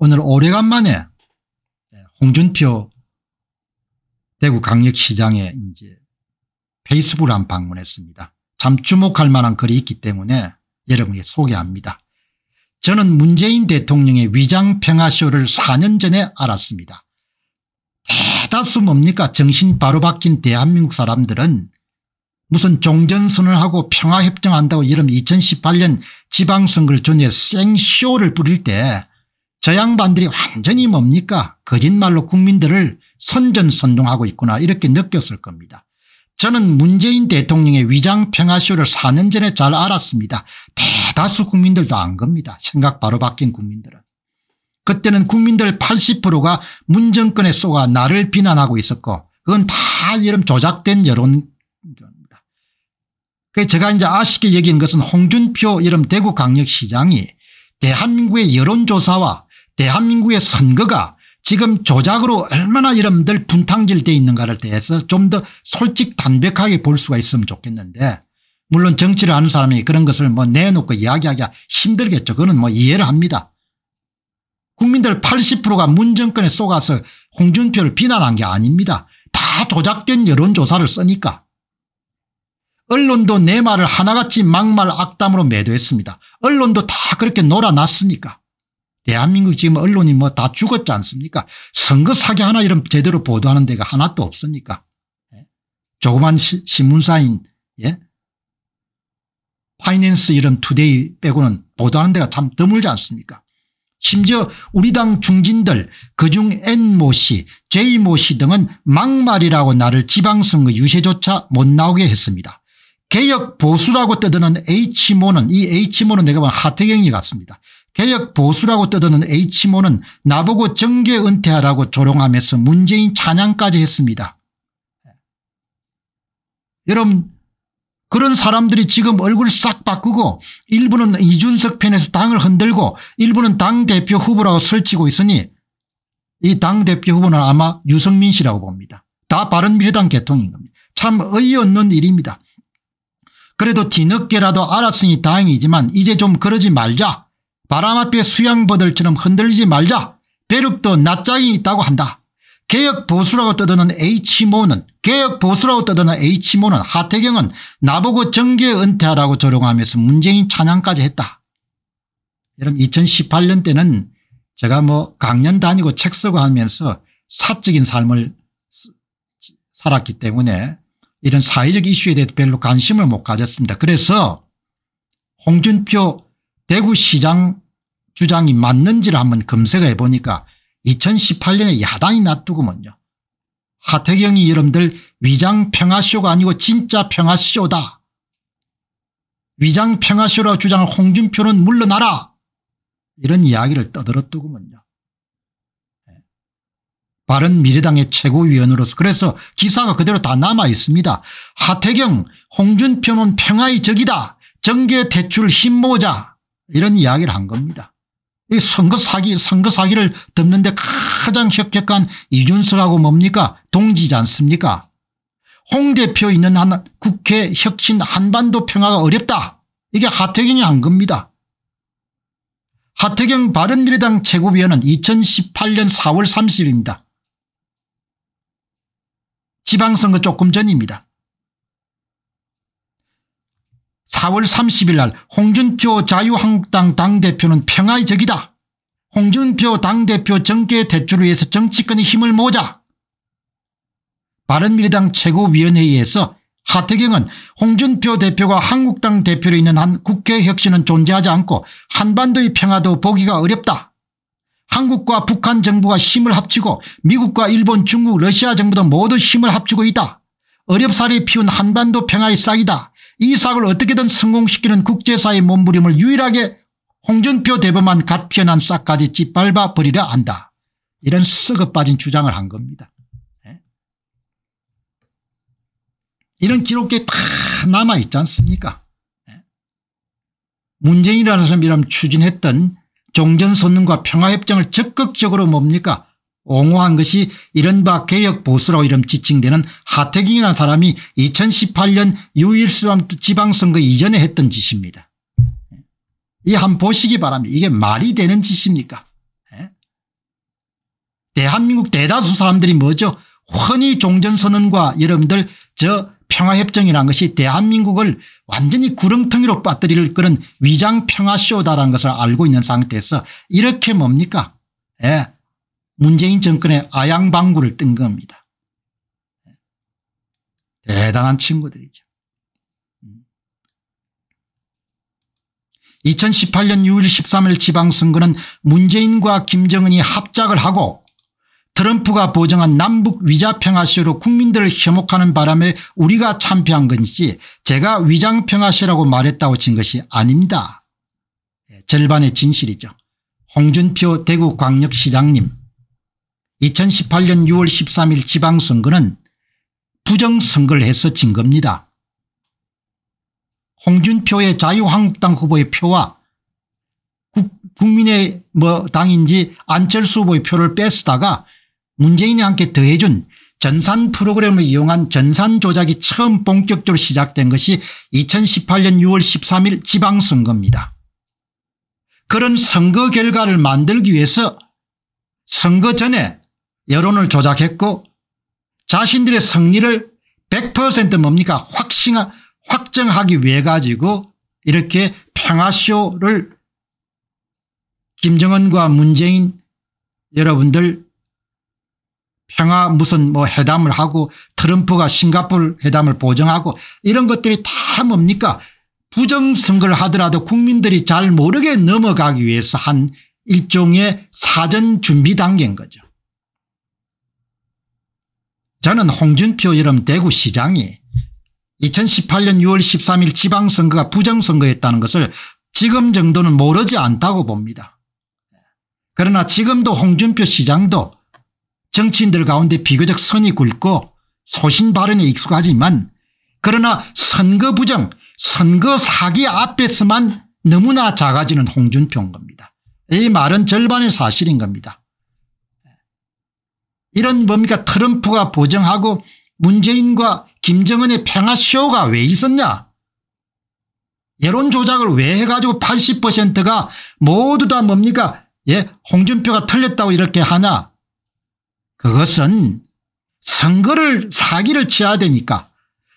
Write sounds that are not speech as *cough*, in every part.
오늘 오래간만에 홍준표 대구 강력시장에 이제 페이스북을 한 방문했습니다. 참 주목할 만한 글이 있기 때문에 여러분께 소개합니다. 저는 문재인 대통령의 위장평화쇼를 4년 전에 알았습니다. 대다수 뭡니까 정신 바로 바뀐 대한민국 사람들은 무슨 종전선을 하고 평화협정한다고 여름 2018년 지방선거를 전에 생쇼를 부릴 때저 양반들이 완전히 뭡니까 거짓말로 국민들을 선전선동하고 있구나 이렇게 느꼈을 겁니다. 저는 문재인 대통령의 위장평화쇼를 4년 전에 잘 알았습니다. 대다수 국민들도 안 겁니다. 생각 바로 바뀐 국민들은. 그때는 국민들 80%가 문정권에 쏘가 나를 비난하고 있었고 그건 다 이런 조작된 여론 입니다 제가 이제 아쉽게 여기는 것은 홍준표 이름 대구강력시장이 대한민국의 여론조사와 대한민국의 선거가 지금 조작으로 얼마나 여러분들 분탕질돼 있는가를 대해서 좀 더 솔직 담백하게 볼 수가 있으면 좋겠는데 물론 정치를 하는 사람이 그런 것을 뭐 내놓고 이야기하기가 힘들겠죠. 그거는 뭐 이해를 합니다. 국민들 80%가 문정권에 속아서 홍준표를 비난한 게 아닙니다. 다 조작된 여론조사를 쓰니까. 언론도 내 말을 하나같이 막말 악담으로 매도했습니다. 언론도 다 그렇게 놀아놨으니까. 대한민국 지금 언론이 뭐 다 죽었지 않습니까 선거 사기 하나 이런 제대로 보도하는 데가 하나도 없으니까 예? 조그만 시, 신문사인 예? 파이낸스 이런 투데이 빼고는 보도하는 데가 참 드물지 않습니까 심지어 우리 당 중진들 그중 N모 씨 J모 씨 등은 막말이라고 나를 지방선거 유세조차 못 나오게 했습니다. 개혁 보수라고 떠드는 H모는 이 H모는 내가 보면 하태경이 같습니다. 개혁 보수라고 떠드는 H모는 나보고 정계 은퇴하라고 조롱하면서 문재인 찬양까지 했습니다. 예. 여러분 그런 사람들이 지금 얼굴 싹 바꾸고 일부는 이준석 편에서 당을 흔들고 일부는 당대표 후보라고 설치고 있으니 이 당대표 후보는 아마 유승민 씨라고 봅니다. 다 바른미래당 계통인 겁니다. 참 어이없는 일입니다. 그래도 뒤늦게라도 알았으니 다행이지만 이제 좀 그러지 말자. 바람 앞에 수양버들처럼 흔들리지 말자. 배륵도 낯짝이 있다고 한다. 개혁보수라고 떠드는 H모는 개혁보수라고 떠드는 H모는 하태경은 나보고 정계 은퇴하라고 조롱하면서 문재인 찬양까지 했다. 여러분 2018년 때는 제가 뭐 강연 다니고 책 쓰고 하면서 사적인 삶을 살았기 때문에 이런 사회적 이슈에 대해 별로 관심을 못 가졌습니다. 그래서 홍준표 대구시장 주장이 맞는지를 한번 검색해 보니까 2018년에 야당이 놔두고먼요 하태경이 여러분들 위장 평화쇼가 아니고 진짜 평화쇼다. 위장 평화쇼라 주장한 홍준표는 물러나라. 이런 이야기를 떠들었더구먼요. 예. 바른미래당의 최고위원으로서 그래서 기사가 그대로 다 남아있습니다. 하태경 홍준표는 평화의 적이다. 정계 대출 힘모자. 이런 이야기를 한 겁니다. 이 선거 사기, 선거 사기를 덮는데 가장 협격한 이준석하고 뭡니까? 동지지 않습니까? 홍 대표 있는 한 국회 혁신 한반도 평화가 어렵다. 이게 하태경이 한 겁니다. 하태경 바른미래당 최고위원은 2018년 4월 30일입니다. 지방선거 조금 전입니다. 4월 30일 날 홍준표 자유한국당 당대표는 평화의 적이다. 홍준표 당대표 정계 대출을 위해서 정치권의 힘을 모자. 바른미래당 최고위원회의에서 하태경은 홍준표 대표가 한국당 대표로 있는 한 국회 혁신은 존재하지 않고 한반도의 평화도 보기가 어렵다. 한국과 북한 정부가 힘을 합치고 미국과 일본 중국 러시아 정부도 모두 힘을 합치고 있다. 어렵사리 피운 한반도 평화의 싹이다. 이삭을 어떻게든 성공시키는 국제사의 몸부림을 유일하게 홍준표 대법만 갓피어난 싹까지 짓밟아 버리려 한다. 이런 썩어빠진 주장을 한 겁니다. 네? 이런 기록이 다 남아있지 않습니까 네? 문재인이라는 사람이 추진했던 종전선언과 평화협정을 적극적으로 뭡니까 옹호한 것이 이른바 개혁보수로 이름 지칭되는 하태경이라는 사람이 2018년 유일수함 지방선거 이전에 했던 짓입니다. 예. 이한 보시기 바랍니다. 이게 말이 되는 짓입니까? 예. 대한민국 대다수 사람들이 뭐죠? 흔히 종전선언과 여러분들 저 평화협정이라는 것이 대한민국을 완전히 구렁텅이로 빠뜨릴 그런 위장평화쇼다라는 것을 알고 있는 상태에서 이렇게 뭡니까? 예. 문재인 정권의 아양방구를 뜬 겁니다. 대단한 친구들이죠. 2018년 6월 13일 지방선거는 문재인과 김정은이 합작을 하고 트럼프가 보정한 남북 위자평화시로 국민들을 혐오하는 바람에 우리가 참패한 것이지 제가 위장평화시라고 말했다고 친 것이 아닙니다. 예, 절반의 진실이죠. 홍준표 대구광역시장님 2018년 6월 13일 지방선거는 부정선거를 해서 진 겁니다. 홍준표의 자유한국당 후보의 표와 국민의 뭐 당인지 안철수 후보의 표를 뺏다가 문재인이 함께 더해준 전산 프로그램을 이용한 전산 조작이 처음 본격적으로 시작된 것이 2018년 6월 13일 지방선거입니다. 그런 선거 결과를 만들기 위해서 선거 전에 여론을 조작했고 자신들의 승리를 100% 뭡니까 확신, 확정하기 위해 가지고 이렇게 평화쇼를 김정은과 문재인 여러분들 평화 무슨 뭐 회담을 하고 트럼프가 싱가포르 회담을 보정하고 이런 것들이 다 뭡니까 부정선거를 하더라도 국민들이 잘 모르게 넘어가기 위해서 한 일종의 사전 준비 단계인 거죠. 저는 홍준표 이름 대구시장이 2018년 6월 13일 지방선거가 부정선거였다는 것을 지금 정도는 모르지 않다고 봅니다. 그러나 지금도 홍준표 시장도 정치인들 가운데 비교적 선이 굵고 소신 발언에 익숙하지만 그러나 선거 부정 선거 사기 앞에서만 너무나 작아지는 홍준표인 겁니다. 이 말은 절반의 사실인 겁니다. 이런 뭡니까 트럼프가 보정하고 문재인과 김정은의 평화쇼가 왜 있었냐 여론 조작을 왜 해가지고 80%가 모두 다 뭡니까 예 홍준표가 틀렸다고 이렇게 하냐 그것은 선거를 사기를 쳐야 되니까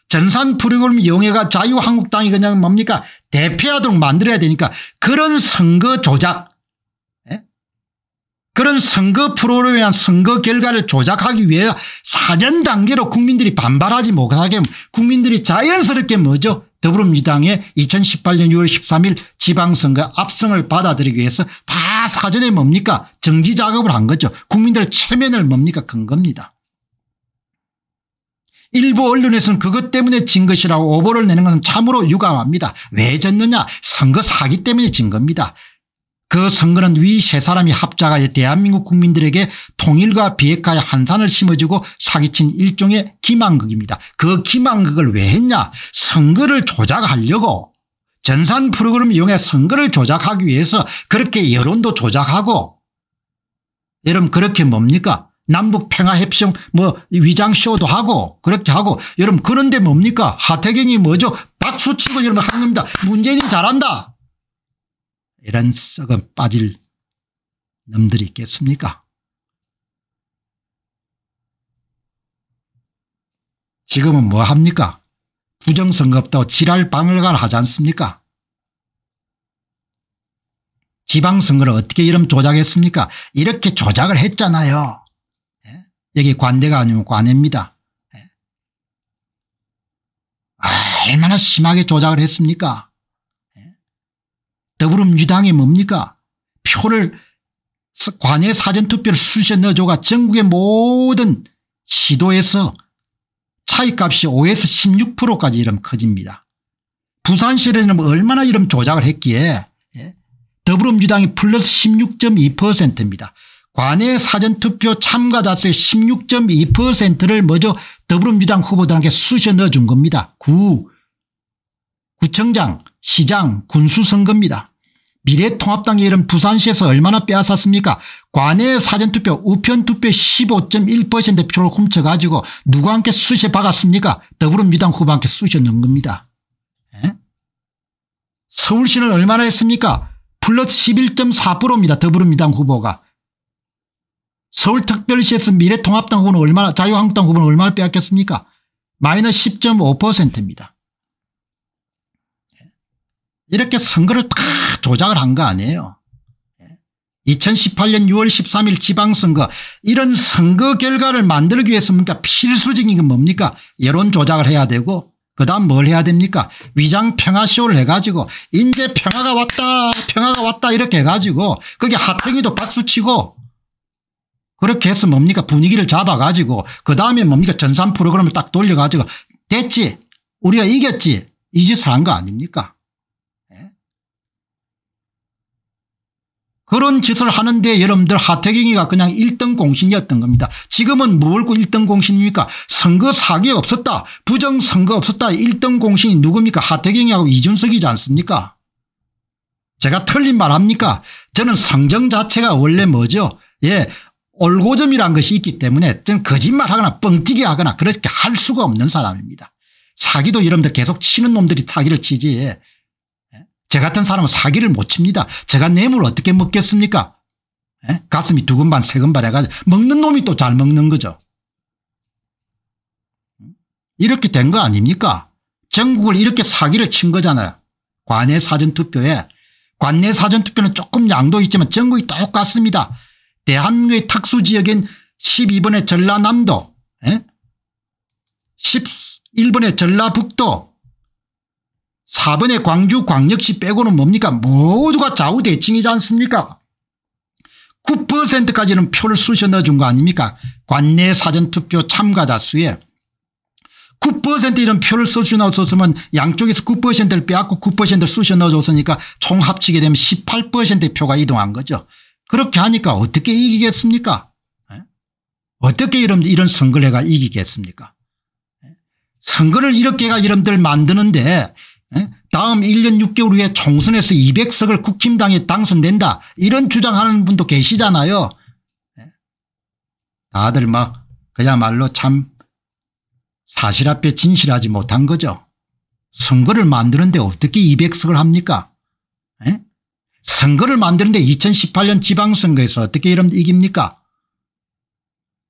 전산 프로그램 이용해가 자유한국당이 그냥 뭡니까 대표하도록 만들어야 되니까 그런 선거 조작 그런 선거 프로를 위한 선거 결과를 조작하기 위해 사전 단계로 국민들이 반발하지 못하게 국민들이 자연스럽게 뭐죠 더불어민주당의 2018년 6월 13일 지방선거 압승을 받아들이기 위해서 다 사전에 뭡니까 정지작업을 한 거죠 국민들 체면을 뭡니까 큰 겁니다. 일부 언론에서는 그것 때문에 진 것이라고 오보를 내는 것은 참으로 유감합니다. 왜 졌느냐 선거 사기 때문에 진 겁니다. 그 선거는 위 세 사람이 합작하여 대한민국 국민들에게 통일과 비핵화의 한산을 심어주고 사기친 일종의 기망극입니다. 그 기망극을 왜 했냐 선거를 조작하려고 전산 프로그램 이용해 선거를 조작하기 위해서 그렇게 여론도 조작하고 여러분 그렇게 뭡니까 남북 평화협정 뭐 위장쇼도 하고 그렇게 하고 여러분 그런데 뭡니까 하태경이 뭐죠 박수치고 여러분 한 겁니다 문재인 잘한다 이런 썩은 빠질 놈들이 있겠습니까 지금은 뭐합니까 부정선거도 지랄 방을간 하지 않습니까 지방선거를 어떻게 이름 조작했습니까 이렇게 조작을 했잖아요 예? 여기 관대가 아니면 관입니다 예? 아, 얼마나 심하게 조작을 했습니까 더불어민주당이 뭡니까 표를 관외 사전투표를 수시에 넣어줘가 전국의 모든 시도에서 차이값이 5에서 16%까지 이름 커집니다. 부산시는 뭐 얼마나 이름 조작을 했기에 예? 더불어민주당이 플러스 16.2%입니다. 관외 사전투표 참가자 수의 16.2%를 먼저 더불어민주당 후보들한테 쑤셔 넣어준 겁니다. 구, 구청장, 시장, 군수선거입니다. 미래통합당이 이런 부산시에서 얼마나 빼앗았습니까 관내 사전투표 우편투표 15.1% 표를 훔쳐가지고 누구 함께 수시에 박았습니까 더불어민주당 후보 함께 수시에 넣은 겁니다. 에? 서울시는 얼마나 했습니까 플러스 11.4%입니다. 더불어민주당 후보가. 서울특별시에서 미래통합당 후보는 얼마나 자유한국당 후보는 얼마나 빼앗겼습니까 마이너스 10.5%입니다. 이렇게 선거를 다 조작을 한 거 아니에요. 2018년 6월 13일 지방선거 이런 선거 결과를 만들기 위해서 뭡니까 필수적인 건 뭡니까 여론 조작을 해야 되고 그다음 뭘 해야 됩니까 위장 평화쇼를 해가지고 인제 평화가 왔다 평화가 왔다 이렇게 해가지고 그게 하평이도 박수치고 그렇게 해서 뭡니까 분위기를 잡아가지고 그다음에 뭡니까 전산 프로그램을 딱 돌려가지고 됐지 우리가 이겼지 이 짓을 한 거 아닙니까 그런 짓을 하는데 여러분들 하태경이가 그냥 1등 공신이었던 겁니다. 지금은 무엇고 1등 공신입니까? 선거 사기 없었다. 부정선거 없었다. 1등 공신이 누굽니까? 하태경이하고 이준석이지 않습니까? 제가 틀린 말합니까? 저는 성정 자체가 원래 뭐죠? 예, 올고점이란 것이 있기 때문에 저는 거짓말하거나 뻥튀기 하거나 그렇게 할 수가 없는 사람입니다. 사기도 여러분들 계속 치는 놈들이 사기를 치지 예. 저 같은 사람은 사기를 못 칩니다. 제가 뇌물 어떻게 먹겠습니까? 에? 예? 가슴이 두근반 세근반 해가지고 먹는 놈이 또 잘 먹는 거죠. 이렇게 된 거 아닙니까? 전국을 이렇게 사기를 친 거잖아요. 관내 사전투표에 관내 사전투표는 조금 양도 있지만 전국이 똑같습니다. 대한민국의 탁수지역인 12번의 전라남도 에? 예? 11번의 전라북도 4번의 광주광역시 빼고는 뭡니까 모두가 좌우대칭이지 않습니까 9%까지는 표를 쑤셔 넣어준 거 아닙니까 관내 사전투표 참가자 수에 9% 이런 표를 쑤셔 넣어줬으면 양쪽에서 9%를 빼앗고 9%를 쑤셔 넣어줬으니까 총 합치게 되면 18%의 표가 이동한 거죠 그렇게 하니까 어떻게 이기겠습니까 예? 어떻게 이런, 이런 선거를 해가 이기겠습니까 예? 선거를 이렇게 가 이름들 만드는데 다음 1년 6개월 후에 총선에서 200석을 국힘당에 당선된다 이런 주장하는 분도 계시잖아요. 다들 막 그야말로 참 사실 앞에 진실하지 못한 거죠. 선거를 만드는데 어떻게 200석을 합니까? 에? 선거를 만드는데 2018년 지방선거에서 어떻게 이러 이깁니까?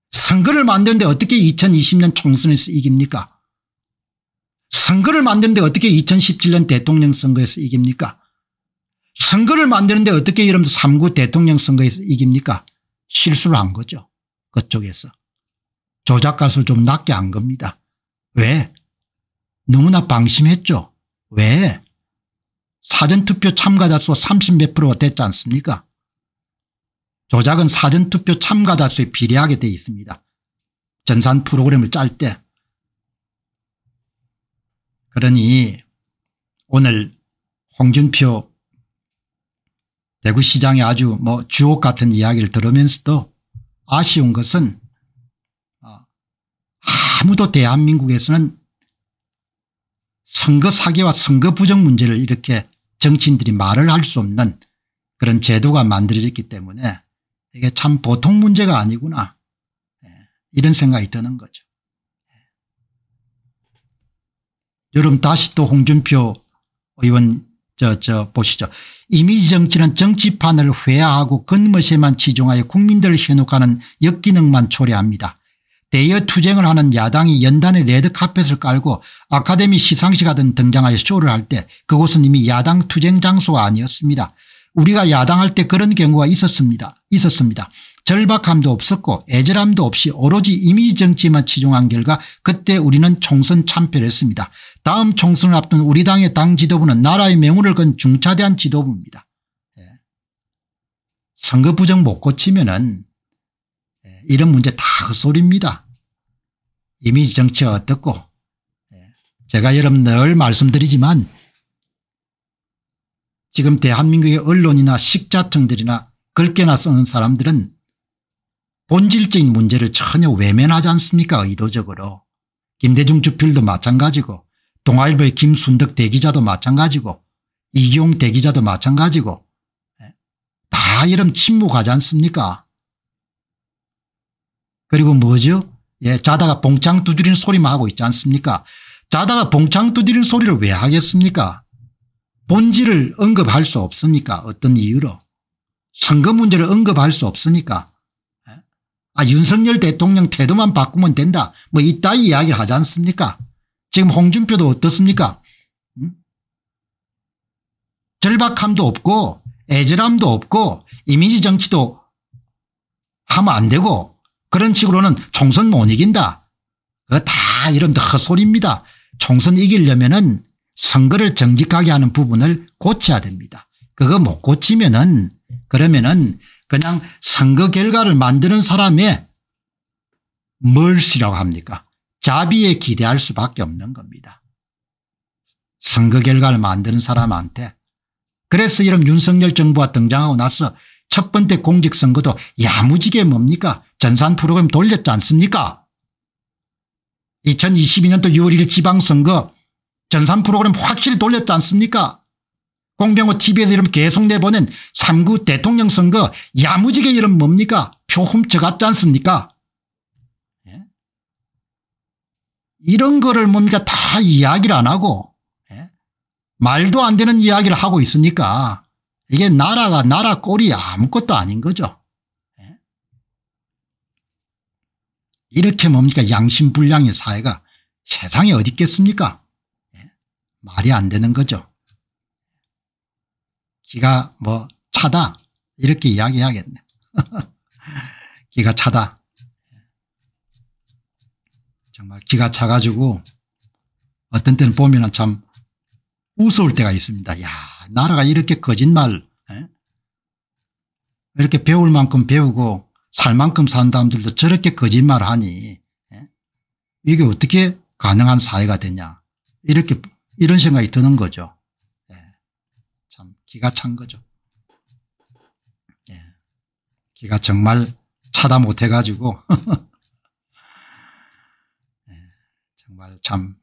선거를 만드는데 어떻게 2020년 총선에서 이깁니까? 선거를 만드는데 어떻게 2017년 대통령 선거에서 이깁니까 선거를 만드는데 어떻게 이러면 3구 대통령 선거에서 이깁니까 실수를 한 거죠 그쪽에서 조작값을 좀 낮게 한 겁니다 왜 너무나 방심했죠 왜 사전투표 참가자 수 30 몇 프로가 됐지 않습니까 조작은 사전투표 참가자 수에 비례하게 돼 있습니다 전산 프로그램을 짤때 그러니 오늘 홍준표 대구시장의 아주 뭐 주옥 같은 이야기를 들으면서도 아쉬운 것은 어, 아무도 대한민국에서는 선거 사기와 선거 부정 문제를 이렇게 정치인들이 말을 할 수 없는 그런 제도가 만들어졌기 때문에 이게 참 보통 문제가 아니구나 예, 이런 생각이 드는 거죠. 여러분 다시 또 홍준표 의원 저, 저, 보시죠. 이미지 정치는 정치판을 회화하고 겉멋에만 치중하여 국민들을 현혹하는 역기능만 초래합니다. 대여 투쟁을 하는 야당이 연단의 레드카펫을 깔고 아카데미 시상식 하던 등장하여 쇼를 할 때 그곳은 이미 야당 투쟁 장소가 아니었습니다. 우리가 야당할 때 그런 경우가 있었습니다. 있었습니다. 절박함도 없었고 애절함도 없이 오로지 이미지 정치만 치중한 결과 그때 우리는 총선 참패를 했습니다. 다음 총선을 앞둔 우리 당의 당 지도부는 나라의 명운을 건 중차대한 지도부입니다. 예. 선거 부정 못 고치면 은 예. 이런 문제 다 헛소리입니다. 그 이미지 정치가 어떻고 예. 제가 여러분 늘 말씀드리지만 지금 대한민국의 언론이나 식자청들이나 글게나 쓰는 사람들은 본질적인 문제를 전혀 외면하지 않습니까 의도적으로 김대중 주필도 마찬가지고 동아일보의 김순덕 대기자도 마찬가지고 이용 대기자도 마찬가지고 예? 다이름 침묵하지 않습니까 그리고 뭐죠 예, 자다가 봉창 두드리는 소리만 하고 있지 않습니까 자다가 봉창 두드리는 소리를 왜 하겠습니까 본질을 언급할 수 없으니까 어떤 이유로 선거 문제를 언급할 수 없으니까 예? 아 윤석열 대통령 태도만 바꾸면 된다 뭐이따 이야기를 하지 않습니까 지금 홍준표도 어떻습니까? 응? 절박함도 없고 애절함도 없고 이미지 정치도 하면 안 되고 그런 식으로는 총선 못 이긴다. 그거 다 이런 헛소리입니다. 총선 이기려면 은 선거를 정직하게 하는 부분을 고쳐야 됩니다. 그거 못 고치면 은 그러면 은 그냥 선거 결과를 만드는 사람의 멀시라고 합니까 자비에 기대할 수밖에 없는 겁니다. 선거 결과를 만드는 사람한테 그래서 이런 윤석열 정부가 등장하고 나서 첫 번째 공직선거도 야무지게 뭡니까 전산 프로그램 돌렸지 않습니까 2022년도 6월 1일 지방선거 전산 프로그램 확실히 돌렸지 않습니까 공병호 tv에서 이름 계속 내보낸 3구 대통령 선거 야무지게 이름 뭡니까 표 훔쳐갔지 않습니까 이런 거를 뭡니까 다 이야기를 안 하고 예? 말도 안 되는 이야기를 하고 있으니까 이게 나라가 나라 꼴이 아무것도 아닌 거죠. 예? 이렇게 뭡니까 양심불량의 사회가 세상에 어디 있겠습니까? 예? 말이 안 되는 거죠. 기가 뭐 차다 이렇게 이야기해야겠네. *laughs* 기가 차다. 정말 기가 차가지고 어떤 때는 보면 참우스울 때가 있습니다. 야 나라가 이렇게 거짓말 에? 예? 이렇게 배울 만큼 배우고 살 만큼 산 사람들도 저렇게 거짓말하니 에? 예? 이게 어떻게 가능한 사회가 되냐 이렇게 이런 생각이 드는 거죠. 에. 예. 참 기가 찬 거죠. 기가 정말 차다 못해가지고 *laughs* 정말 참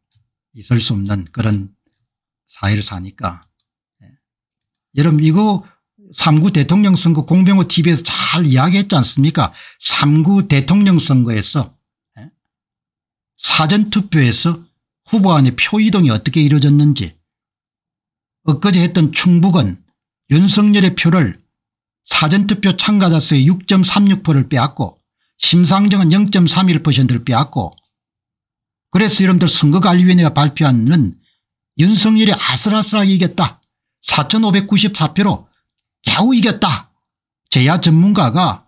있을 수 없는 그런 사회를 사니까 예. 여러분 이거 3구 대통령 선거 공병호 TV에서 잘 이야기했지 않습니까 3구 대통령 선거에서 예. 사전투표에서 후보 안에 표 이동이 어떻게 이루어졌는지 엊그제 했던 충북은 윤석열의 표를 사전투표 참가자 수의 6.36%를 빼앗고 심상정은 0.31%를 빼앗고 그래서 여러분들 선거관리위원회가 발표하는 윤석열이 아슬아슬하게 이겼다. 4594표로 겨우 이겼다. 제야 전문가가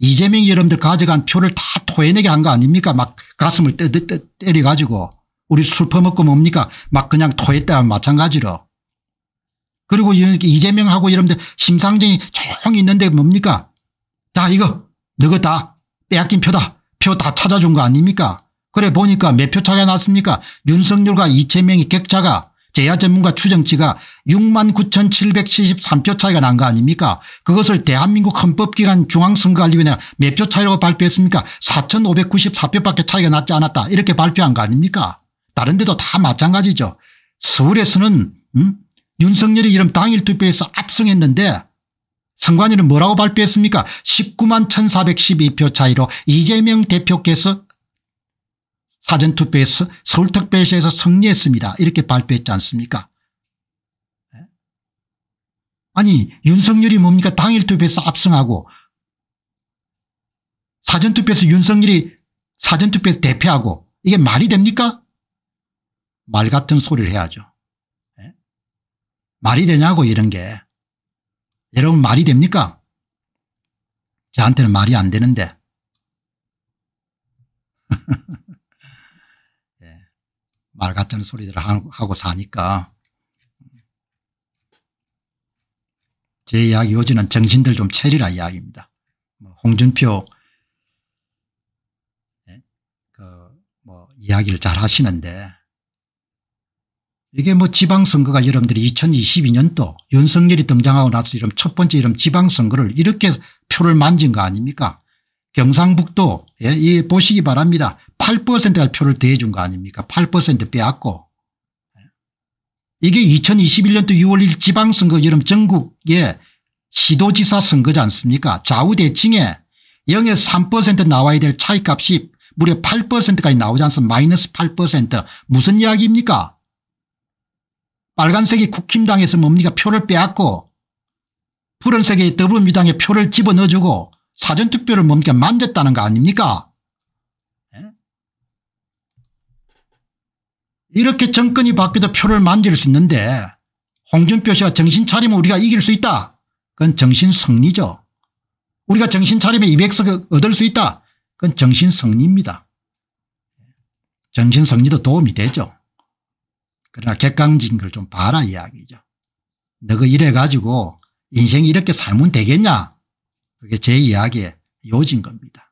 이재명 여러분들 가져간 표를 다 토해내게 한 거 아닙니까 막 가슴을 때, 려가지고 우리 술 퍼먹고 뭡니까 막 그냥 토했다 마찬가지로 그리고 이재명하고 여러분들 심상정이 총 있는데 뭡니까 자 이거 너거 다 빼앗긴 표다 표 다 찾아준 거 아닙니까 그래 보니까 몇 표 차가 이 났습니까? 윤석열과 이재명이 격차가 제야 전문가 추정치가 69,773표 차이가 난 거 아닙니까? 그것을 대한민국 헌법기관 중앙선거관리위원회가 몇표 차이라고 발표했습니까? 4,594표밖에 차이가 났지 않았다 이렇게 발표한 거 아닙니까? 다른 데도 다 마찬가지죠. 서울에서는 음? 윤석열이 이름 당일 투표에서 압승했는데 선관위는 뭐라고 발표했습니까? 19만 1,412표 차이로 이재명 대표께서 사전투표에서 서울특별시에서 승리했습니다. 이렇게 발표했지 않습니까 네? 아니 윤석열이 뭡니까 당일투표에서 압승하고 사전투표에서 윤석열이 사전투표에 대패하고 이게 말이 됩니까 말 같은 소리를 해야죠. 예? 말이 되냐고 이런 게. 여러분 말이 됩니까? 저한테는 말이 안 되는데. *laughs* 말 같은 소리들을 하고 사니까 제 이야기 요지는 정신들 좀 차리라 이야기입니다. 뭐 홍준표 예? 그뭐 이야기를 잘 하시는데 이게 뭐 지방선거가 여러분들이 2022년도 윤석열이 등장하고 나서 이런 첫 번째 이런 지방선거를 이렇게 표를 만진 거 아닙니까? 경상북도 예, 이 보시기 바랍니다. 8%가 표를 대해준 거 아닙니까 8% 빼앗고 예. 이게 2021년도 6월 1일 지방선거 여름 전국의 시도지사 선거지 않습니까 좌우대칭에 0에서 3% 나와야 될 차이값이 무려 8%까지 나오지 않습니까 마이너스 8% 무슨 이야기입니까 빨간색이 국힘당에서 뭡니까 표를 빼앗고 푸른색이 더불어민주당에 표를 집어넣어주고 사전투표를 뭡니까 만졌다는 거 아닙니까 예? 이렇게 정권이 바뀌어도 표를 만질 수 있는데 홍준표 씨가 정신 차리면 우리가 이길 수 있다. 그건 정신 승리죠. 우리가 정신 차리면 200석 얻을 수 있다. 그건 정신 승리입니다. 정신 승리도 도움이 되죠. 그러나 객관적인 걸 좀 봐라 이야기죠. 너가 이래가지고 인생이 이렇게 살면 되겠냐 그게 제 이야기의 요지인 겁니다.